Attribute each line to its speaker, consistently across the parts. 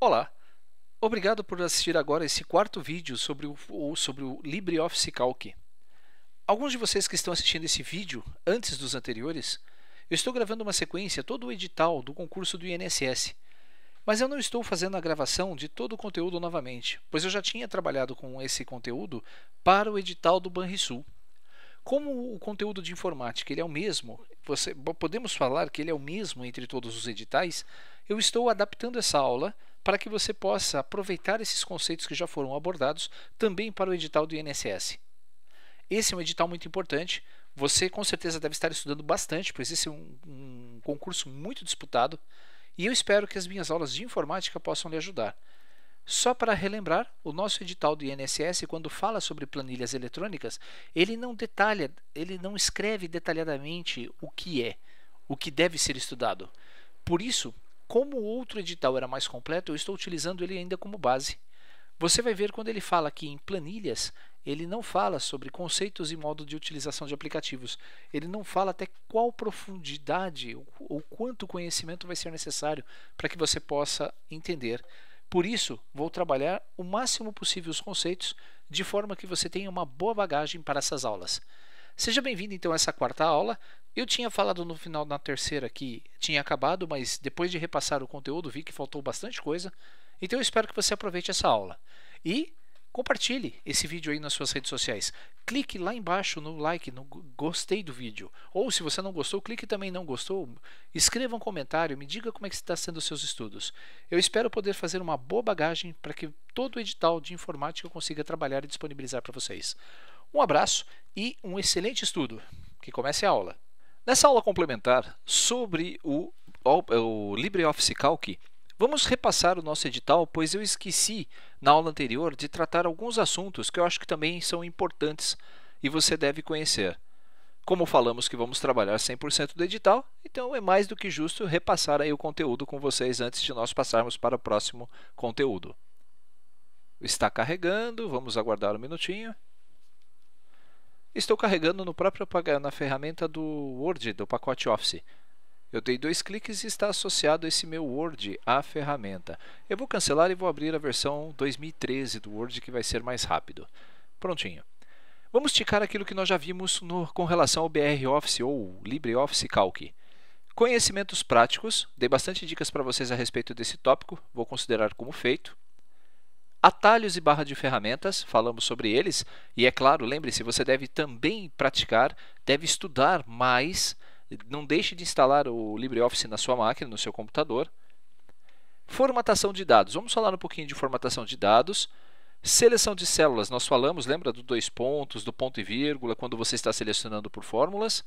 Speaker 1: Olá! Obrigado por assistir agora esse quarto vídeo sobre o, sobre o LibreOffice Calc. Alguns de vocês que estão assistindo esse vídeo, antes dos anteriores, eu estou gravando uma sequência, todo o edital do concurso do INSS, mas eu não estou fazendo a gravação de todo o conteúdo novamente, pois eu já tinha trabalhado com esse conteúdo para o edital do Banrisul. Como o conteúdo de informática ele é o mesmo, você, podemos falar que ele é o mesmo entre todos os editais, eu estou adaptando essa aula para que você possa aproveitar esses conceitos que já foram abordados também para o edital do INSS. Esse é um edital muito importante. Você com certeza deve estar estudando bastante, pois esse é um, um concurso muito disputado. E eu espero que as minhas aulas de informática possam lhe ajudar. Só para relembrar, o nosso edital do INSS, quando fala sobre planilhas eletrônicas, ele não detalha, ele não escreve detalhadamente o que é, o que deve ser estudado. Por isso, como o outro edital era mais completo, eu estou utilizando ele ainda como base. Você vai ver quando ele fala aqui em planilhas, ele não fala sobre conceitos e modo de utilização de aplicativos. Ele não fala até qual profundidade ou quanto conhecimento vai ser necessário para que você possa entender. Por isso, vou trabalhar o máximo possível os conceitos de forma que você tenha uma boa bagagem para essas aulas. Seja bem-vindo então a essa quarta aula. Eu tinha falado no final da terceira que tinha acabado, mas depois de repassar o conteúdo vi que faltou bastante coisa. Então eu espero que você aproveite essa aula. E compartilhe esse vídeo aí nas suas redes sociais. Clique lá embaixo no like, no gostei do vídeo. Ou se você não gostou, clique também não gostou. Escreva um comentário, me diga como é que está sendo os seus estudos. Eu espero poder fazer uma boa bagagem para que todo o edital de informática eu consiga trabalhar e disponibilizar para vocês. Um abraço e um excelente estudo. Que comece a aula. Nessa aula complementar sobre o, o, o LibreOffice Calc, vamos repassar o nosso edital, pois eu esqueci na aula anterior de tratar alguns assuntos que eu acho que também são importantes e você deve conhecer. Como falamos que vamos trabalhar 100% do edital, então é mais do que justo repassar aí o conteúdo com vocês antes de nós passarmos para o próximo conteúdo. Está carregando, vamos aguardar um minutinho estou carregando no próprio na ferramenta do Word, do pacote Office. Eu dei dois cliques e está associado esse meu Word à ferramenta. Eu vou cancelar e vou abrir a versão 2013 do Word, que vai ser mais rápido. Prontinho. Vamos ticar aquilo que nós já vimos no, com relação ao BR Office ou LibreOffice Calc. Conhecimentos práticos, dei bastante dicas para vocês a respeito desse tópico, vou considerar como feito. Atalhos e barra de ferramentas, falamos sobre eles, e é claro, lembre-se, você deve também praticar, deve estudar mais, não deixe de instalar o LibreOffice na sua máquina, no seu computador. Formatação de dados, vamos falar um pouquinho de formatação de dados. Seleção de células, nós falamos, lembra do dois pontos, do ponto e vírgula, quando você está selecionando por fórmulas.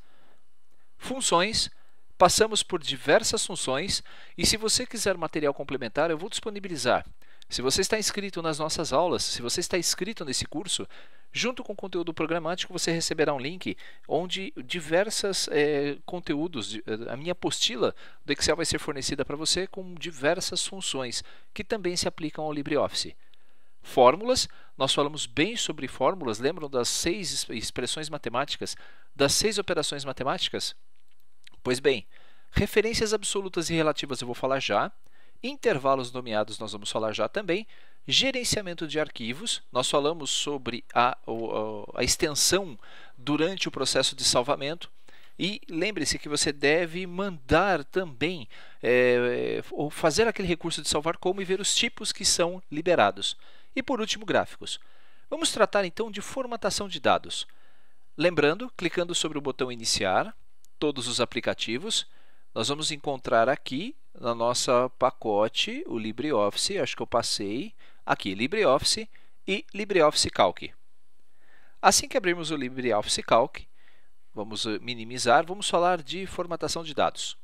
Speaker 1: Funções, passamos por diversas funções, e se você quiser material complementar, eu vou disponibilizar se você está inscrito nas nossas aulas, se você está inscrito nesse curso, junto com o conteúdo programático você receberá um link onde diversos é, eh, conteúdos, eh, a minha apostila do Excel vai ser fornecida para você com diversas funções que também se aplicam ao LibreOffice. Fórmulas, nós falamos bem sobre fórmulas, lembram das seis expressões matemáticas, das seis operações matemáticas? Pois bem, referências absolutas e relativas eu vou falar já intervalos nomeados nós vamos falar já também, gerenciamento de arquivos, nós falamos sobre a, a extensão durante o processo de salvamento, e lembre-se que você deve mandar também, é, ou fazer aquele recurso de salvar como e ver os tipos que são liberados. E por último, gráficos. Vamos tratar então de formatação de dados. Lembrando, clicando sobre o botão Iniciar, todos os aplicativos, nós vamos encontrar aqui na nossa pacote o LibreOffice, acho que eu passei aqui LibreOffice e LibreOffice Calc. Assim que abrirmos o LibreOffice Calc, vamos eh, minimizar, vamos falar de formatação de dados.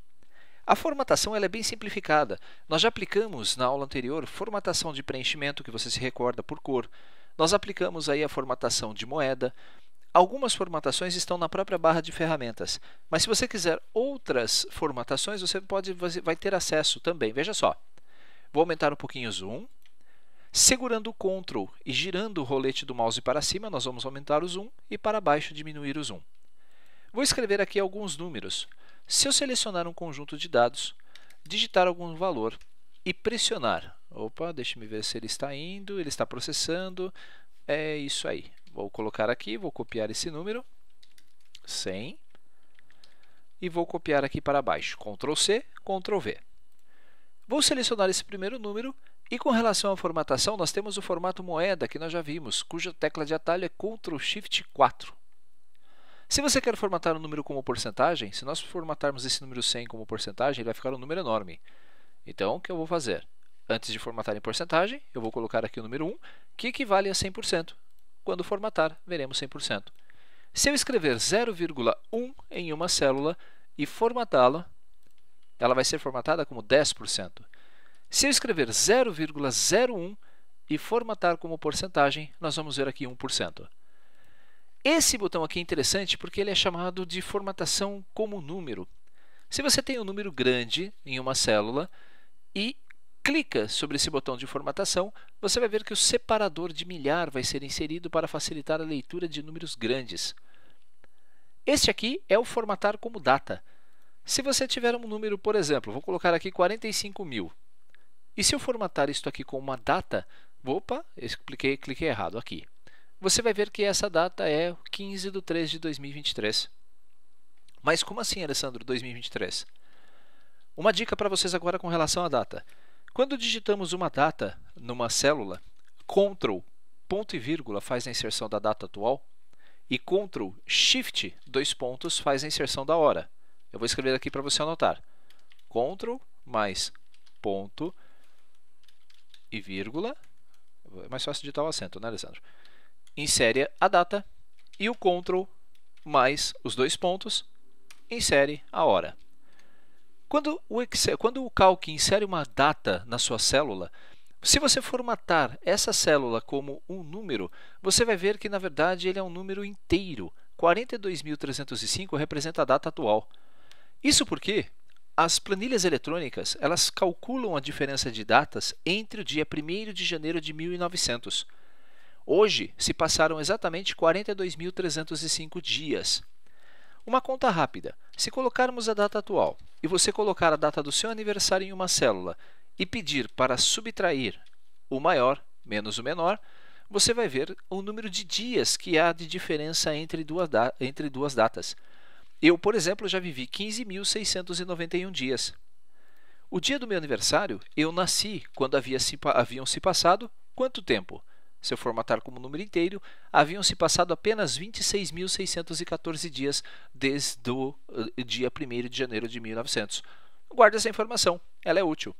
Speaker 1: A formatação ela é bem simplificada. Nós já aplicamos na aula anterior formatação de preenchimento, que você se recorda por cor. Nós aplicamos aí a formatação de moeda, Algumas formatações estão na própria barra de ferramentas, mas se você quiser outras formatações, você pode você vai ter acesso também. Veja só. Vou aumentar um pouquinho o zoom. Segurando o Ctrl e girando o rolete do mouse para cima, nós vamos aumentar o zoom e para baixo diminuir o zoom. Vou escrever aqui alguns números. Se eu selecionar um conjunto de dados, digitar algum valor e pressionar. Opa, deixe-me ver se ele está indo, ele está processando. É isso aí. Vou colocar aqui, vou copiar esse número, 100, e vou copiar aqui para baixo, Ctrl C, Ctrl V. Vou selecionar esse primeiro número e com relação à formatação, nós temos o formato moeda que nós já vimos, cuja tecla de atalho é Ctrl Shift 4. Se você quer formatar o um número como porcentagem, se nós formatarmos esse número 100 como porcentagem, ele vai ficar um número enorme. Então, o que eu vou fazer? Antes de formatar em porcentagem, eu vou colocar aqui o número 1, que equivale a 100%. Quando formatar, veremos 100%. Se eu escrever 0,1 em uma célula e formatá-la, ela vai ser formatada como 10%. Se eu escrever 0,01 e formatar como porcentagem, nós vamos ver aqui 1%. Esse botão aqui é interessante porque ele é chamado de formatação como número. Se você tem um número grande em uma célula e clica sobre esse botão de formatação, você vai ver que o separador de milhar vai ser inserido para facilitar a leitura de números grandes. Este aqui é o formatar como data. Se você tiver um número, por exemplo, vou colocar aqui 45 mil. E se eu formatar isto aqui com uma data, opa, expliquei, cliquei errado aqui. Você vai ver que essa data é 15 de 3 de 2023. Mas como assim, Alessandro, 2023? Uma dica para vocês agora com relação à data. Quando digitamos uma data numa célula, Ctrl ponto e vírgula faz a inserção da data atual e Ctrl Shift dois pontos faz a inserção da hora. Eu vou escrever aqui para você anotar. Ctrl mais ponto e vírgula. É mais fácil digitar o acento, né, Alessandro? Insere a data e o Ctrl mais os dois pontos insere a hora. Quando o, Excel, quando o Calc insere uma data na sua célula, se você formatar essa célula como um número, você vai ver que, na verdade, ele é um número inteiro. 42.305 representa a data atual. Isso porque as planilhas eletrônicas elas calculam a diferença de datas entre o dia 1 de janeiro de 1900. Hoje se passaram exatamente 42.305 dias. Uma conta rápida: se colocarmos a data atual e você colocar a data do seu aniversário em uma célula e pedir para subtrair o maior menos o menor, você vai ver o número de dias que há de diferença entre duas, entre duas datas. Eu, por exemplo, já vivi 15.691 dias. O dia do meu aniversário, eu nasci quando havia se, haviam se passado quanto tempo? se eu formatar como número inteiro, haviam-se passado apenas 26.614 dias desde o eh, dia 1 de janeiro de 1900. Guarde essa informação, ela é útil.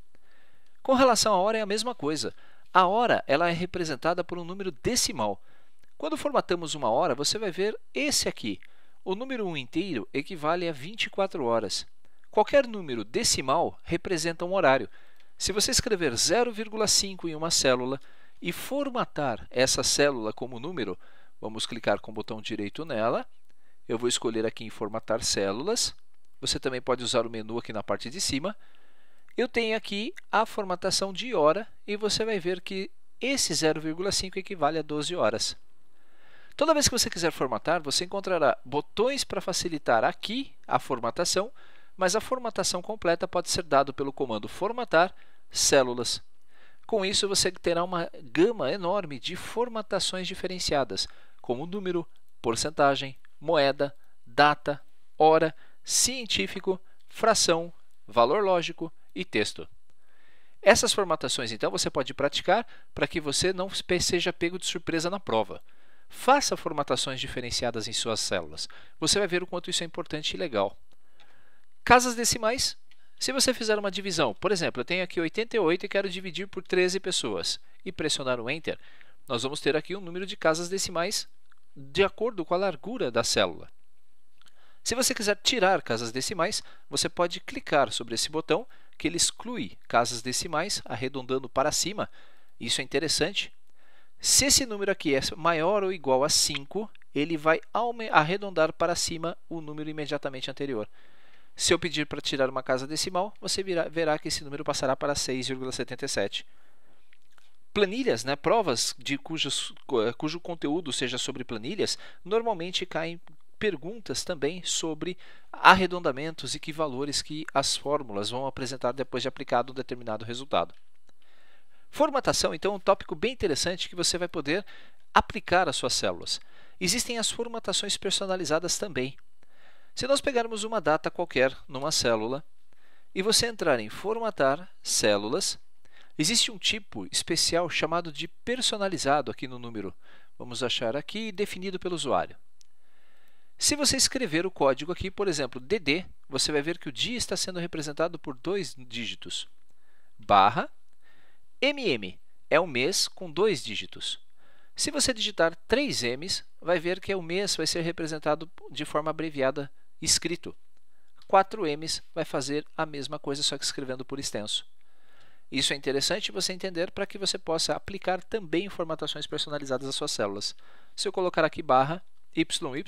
Speaker 1: Com relação à hora é a mesma coisa. A hora ela é representada por um número decimal. Quando formatamos uma hora, você vai ver esse aqui. O número 1 inteiro equivale a 24 horas. Qualquer número decimal representa um horário. Se você escrever 0,5 em uma célula, e formatar essa célula como número, vamos clicar com o botão direito nela. Eu vou escolher aqui em formatar células. Você também pode usar o menu aqui na parte de cima. Eu tenho aqui a formatação de hora e você vai ver que esse 0,5 equivale a 12 horas. Toda vez que você quiser formatar, você encontrará botões para facilitar aqui a formatação, mas a formatação completa pode ser dada pelo comando formatar células. Com isso, você terá uma gama enorme de formatações diferenciadas, como número, porcentagem, moeda, data, hora, científico, fração, valor lógico e texto. Essas formatações, então, você pode praticar para que você não seja pego de surpresa na prova. Faça formatações diferenciadas em suas células. Você vai ver o quanto isso é importante e legal. Casas decimais se você fizer uma divisão, por exemplo, eu tenho aqui 88 e quero dividir por 13 pessoas e pressionar o Enter, nós vamos ter aqui um número de casas decimais de acordo com a largura da célula. Se você quiser tirar casas decimais, você pode clicar sobre esse botão que ele exclui casas decimais, arredondando para cima. Isso é interessante. Se esse número aqui é maior ou igual a 5, ele vai arredondar para cima o número imediatamente anterior. Se eu pedir para tirar uma casa decimal, você virá, verá que esse número passará para 6,77. Planilhas, né, provas de cujos, cujo conteúdo seja sobre planilhas, normalmente caem perguntas também sobre arredondamentos e que valores que as fórmulas vão apresentar depois de aplicado um determinado resultado. Formatação, então, é um tópico bem interessante que você vai poder aplicar às suas células. Existem as formatações personalizadas também. Se nós pegarmos uma data qualquer numa célula e você entrar em formatar células, existe um tipo especial chamado de personalizado aqui no número. Vamos achar aqui definido pelo usuário. Se você escrever o código aqui, por exemplo, DD, você vai ver que o dia está sendo representado por dois dígitos. Barra MM é o mês com dois dígitos. Se você digitar três M's, vai ver que é o mês vai ser representado de forma abreviada escrito. 4Ms vai fazer a mesma coisa, só que escrevendo por extenso. Isso é interessante você entender para que você possa aplicar também formatações personalizadas às suas células. Se eu colocar aqui barra YY,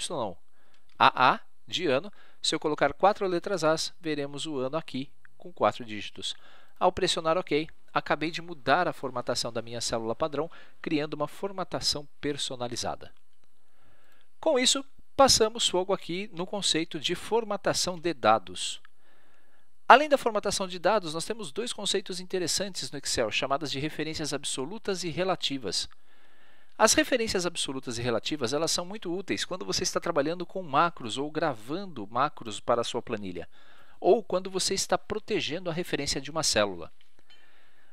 Speaker 1: AA de ano, se eu colocar quatro letras As, veremos o ano aqui com quatro dígitos. Ao pressionar OK, acabei de mudar a formatação da minha célula padrão, criando uma formatação personalizada. Com isso, passamos fogo aqui no conceito de formatação de dados. Além da formatação de dados, nós temos dois conceitos interessantes no Excel, chamadas de referências absolutas e relativas. As referências absolutas e relativas elas são muito úteis quando você está trabalhando com macros ou gravando macros para a sua planilha, ou quando você está protegendo a referência de uma célula.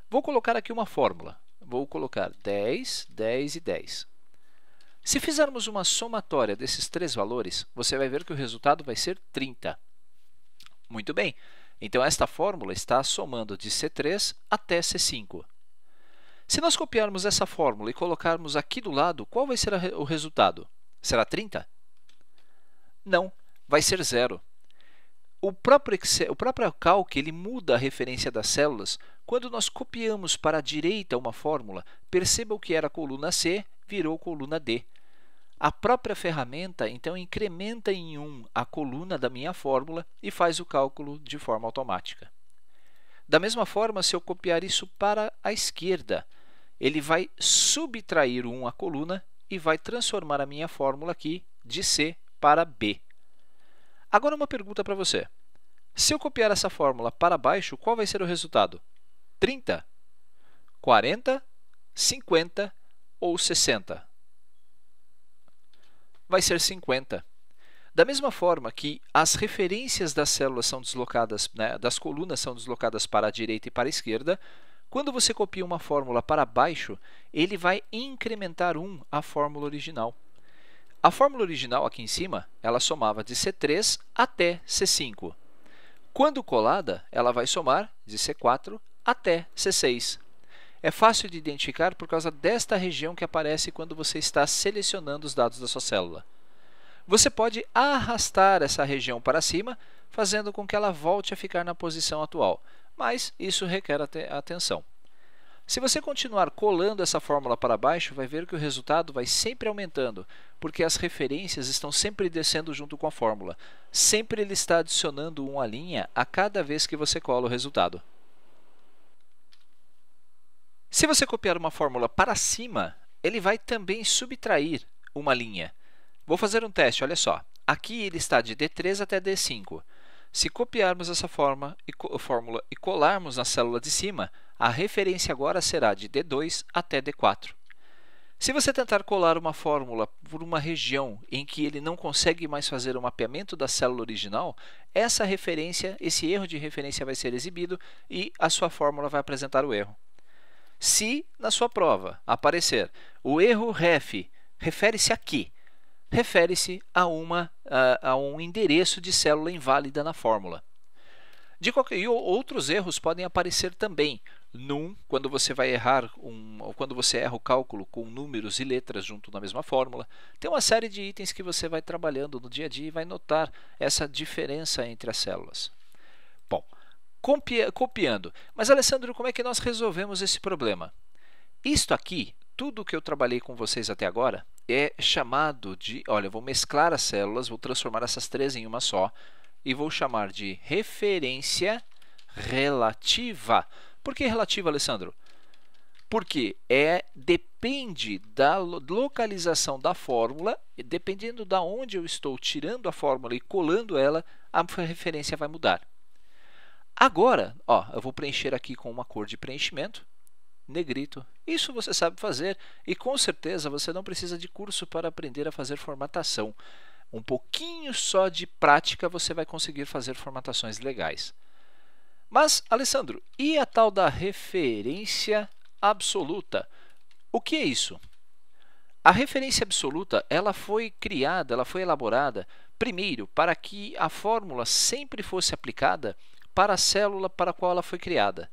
Speaker 1: Vou colocar aqui uma fórmula. Vou colocar 10, 10 e 10. Se fizermos uma somatória desses três valores, você vai ver que o resultado vai ser 30. Muito bem, então esta fórmula está somando de C3 até C5. Se nós copiarmos essa fórmula e colocarmos aqui do lado, qual vai ser o resultado? Será 30? Não, vai ser zero. O próprio, Excel, o próprio calc ele muda a referência das células. Quando nós copiamos para a direita uma fórmula, perceba que era coluna C, virou coluna D. A própria ferramenta então incrementa em 1 a coluna da minha fórmula e faz o cálculo de forma automática. Da mesma forma, se eu copiar isso para a esquerda, ele vai subtrair 1 a coluna e vai transformar a minha fórmula aqui de C para B. Agora uma pergunta para você. Se eu copiar essa fórmula para baixo, qual vai ser o resultado? 30, 40, 50 ou 60? vai ser 50. Da mesma forma que as referências das células são deslocadas, né, das colunas são deslocadas para a direita e para a esquerda, quando você copia uma fórmula para baixo, ele vai incrementar 1 a fórmula original. A fórmula original aqui em cima, ela somava de C3 até C5. Quando colada, ela vai somar de C4 até C6. É fácil de identificar por causa desta região que aparece quando você está selecionando os dados da sua célula. Você pode arrastar essa região para cima, fazendo com que ela volte a ficar na posição atual, mas isso requer atenção. Se você continuar colando essa fórmula para baixo, vai ver que o resultado vai sempre aumentando, porque as referências estão sempre descendo junto com a fórmula. Sempre ele está adicionando uma linha a cada vez que você cola o resultado. Se você copiar uma fórmula para cima, ele vai também subtrair uma linha. Vou fazer um teste, olha só. Aqui ele está de D3 até D5. Se copiarmos essa forma e fórmula e colarmos na célula de cima, a referência agora será de D2 até D4. Se você tentar colar uma fórmula por uma região em que ele não consegue mais fazer o mapeamento da célula original, essa referência, esse erro de referência vai ser exibido e a sua fórmula vai apresentar o erro. Se na sua prova aparecer o erro ref, refere-se a quê? Refere-se a, uma, a, a um endereço de célula inválida na fórmula. De qualquer e outros erros podem aparecer também. Num, quando você vai errar um, ou quando você erra o cálculo com números e letras junto na mesma fórmula, tem uma série de itens que você vai trabalhando no dia a dia e vai notar essa diferença entre as células. Bom, copiando. Mas, Alessandro, como é que nós resolvemos esse problema? Isto aqui, tudo que eu trabalhei com vocês até agora, é chamado de. Olha, eu vou mesclar as células, vou transformar essas três em uma só e vou chamar de referência relativa. Por que relativa, Alessandro? Porque é depende da localização da fórmula, e dependendo da onde eu estou tirando a fórmula e colando ela, a referência vai mudar. Agora, ó, eu vou preencher aqui com uma cor de preenchimento, negrito. Isso você sabe fazer e com certeza você não precisa de curso para aprender a fazer formatação. Um pouquinho só de prática você vai conseguir fazer formatações legais. Mas, Alessandro, e a tal da referência absoluta? O que é isso? A referência absoluta, ela foi criada, ela foi elaborada primeiro para que a fórmula sempre fosse aplicada para a célula para a qual ela foi criada.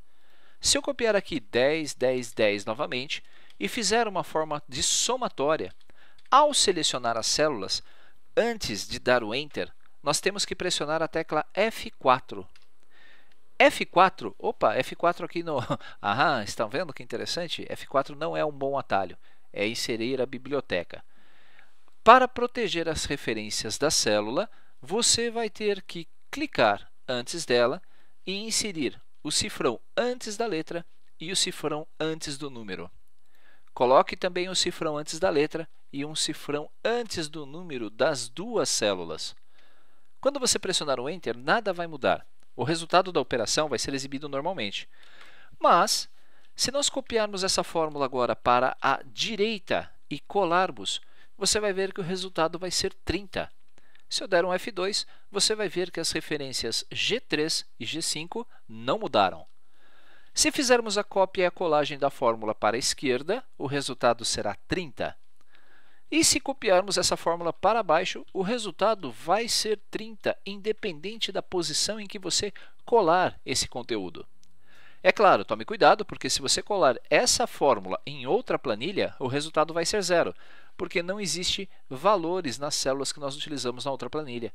Speaker 1: Se eu copiar aqui 10, 10, 10 novamente e fizer uma forma de somatória, ao selecionar as células, antes de dar o Enter, nós temos que pressionar a tecla F4. F4, opa, F4 aqui no... Aham, estão vendo que interessante? F4 não é um bom atalho, é inserir a biblioteca. Para proteger as referências da célula, você vai ter que clicar antes dela e inserir o cifrão antes da letra e o cifrão antes do número. Coloque também o cifrão antes da letra e um cifrão antes do número das duas células. Quando você pressionar o Enter, nada vai mudar. O resultado da operação vai ser exibido normalmente. Mas, se nós copiarmos essa fórmula agora para a direita e colarmos, você vai ver que o resultado vai ser 30. Se eu der um F2, você vai ver que as referências G3 e G5 não mudaram. Se fizermos a cópia e a colagem da fórmula para a esquerda, o resultado será 30. E se copiarmos essa fórmula para baixo, o resultado vai ser 30, independente da posição em que você colar esse conteúdo. É claro, tome cuidado, porque se você colar essa fórmula em outra planilha, o resultado vai ser zero porque não existe valores nas células que nós utilizamos na outra planilha.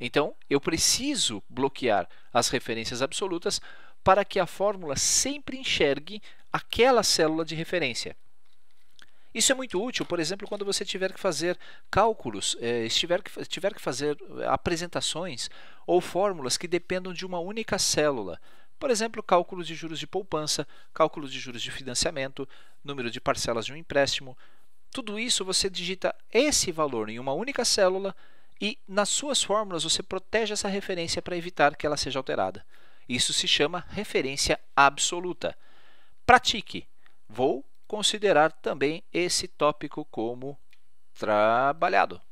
Speaker 1: Então, eu preciso bloquear as referências absolutas para que a fórmula sempre enxergue aquela célula de referência. Isso é muito útil, por exemplo, quando você tiver que fazer cálculos, eh, estiver que, tiver que fazer eh, apresentações ou fórmulas que dependam de uma única célula. Por exemplo, cálculos de juros de poupança, cálculos de juros de financiamento, número de parcelas de um empréstimo, tudo isso você digita esse valor em uma única célula e nas suas fórmulas você protege essa referência para evitar que ela seja alterada. Isso se chama referência absoluta. Pratique. Vou considerar também esse tópico como trabalhado.